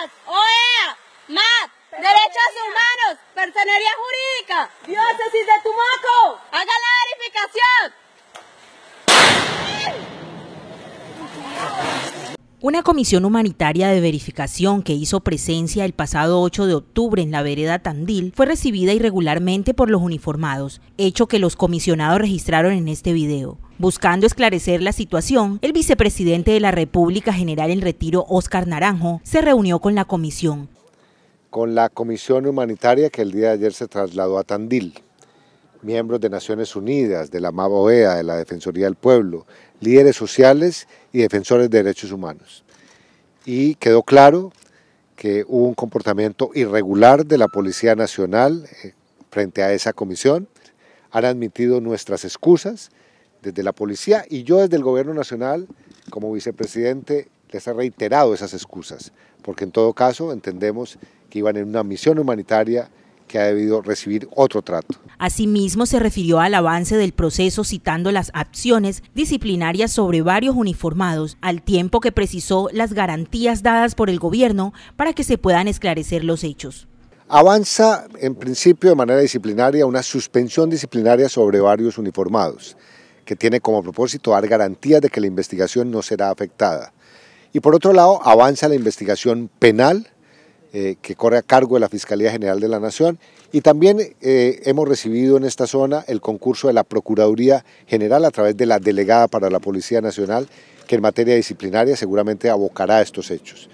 OEA, más Derechos Humanos, Personería Jurídica, Diócesis de Tumaco. Haga la verificación. Una comisión humanitaria de verificación que hizo presencia el pasado 8 de octubre en la vereda Tandil fue recibida irregularmente por los uniformados, hecho que los comisionados registraron en este video. Buscando esclarecer la situación, el vicepresidente de la República General en Retiro, Óscar Naranjo, se reunió con la comisión. Con la comisión humanitaria que el día de ayer se trasladó a Tandil miembros de Naciones Unidas, de la MABOEA, de la Defensoría del Pueblo, líderes sociales y defensores de derechos humanos. Y quedó claro que hubo un comportamiento irregular de la Policía Nacional eh, frente a esa comisión. Han admitido nuestras excusas, desde la policía y yo desde el gobierno nacional, como vicepresidente, les he reiterado esas excusas, porque en todo caso entendemos que iban en una misión humanitaria que ha debido recibir otro trato. Asimismo, se refirió al avance del proceso citando las acciones disciplinarias sobre varios uniformados, al tiempo que precisó las garantías dadas por el gobierno para que se puedan esclarecer los hechos. Avanza en principio de manera disciplinaria una suspensión disciplinaria sobre varios uniformados que tiene como propósito dar garantías de que la investigación no será afectada. Y por otro lado, avanza la investigación penal eh, que corre a cargo de la Fiscalía General de la Nación. Y también eh, hemos recibido en esta zona el concurso de la Procuraduría General a través de la delegada para la Policía Nacional, que en materia disciplinaria seguramente abocará a estos hechos.